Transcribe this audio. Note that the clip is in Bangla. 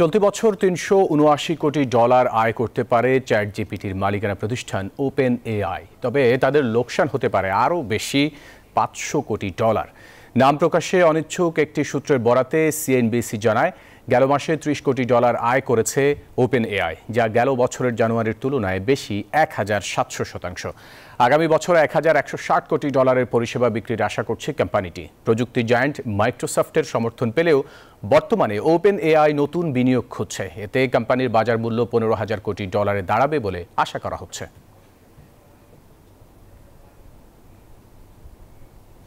চলতি বছর তিনশো উনআশি কোটি ডলার আয় করতে পারে চ্যাট জিপিটির মালিকানা প্রতিষ্ঠান ওপেন এআই তবে তাদের লোকসান হতে পারে আরও বেশি পাঁচশো কোটি ডলার নাম প্রকাশে অনিচ্ছুক একটি সূত্রের বরাতে সিএনবিসি জানায় গেল মাসে ত্রিশ কোটি ডলার আয় করেছে ওপেন এআই যা গেল বছরের জানুয়ারির তুলনায় বেশি এক হাজার সাতশো শতাংশ আগামী বছর এক হাজার একশো ষাট কোটি ডলারের পরিষেবা বিক্রির আশা করছে কোম্পানিটি প্রযুক্তি জায়ান্ট মাইক্রোসফটের সমর্থন পেলেও বর্তমানে ওপেন এআই নতুন বিনিয়োগ খুঁজছে এতে কোম্পানির বাজার মূল্য পনেরো হাজার কোটি ডলারে দাঁড়াবে বলে আশা করা হচ্ছে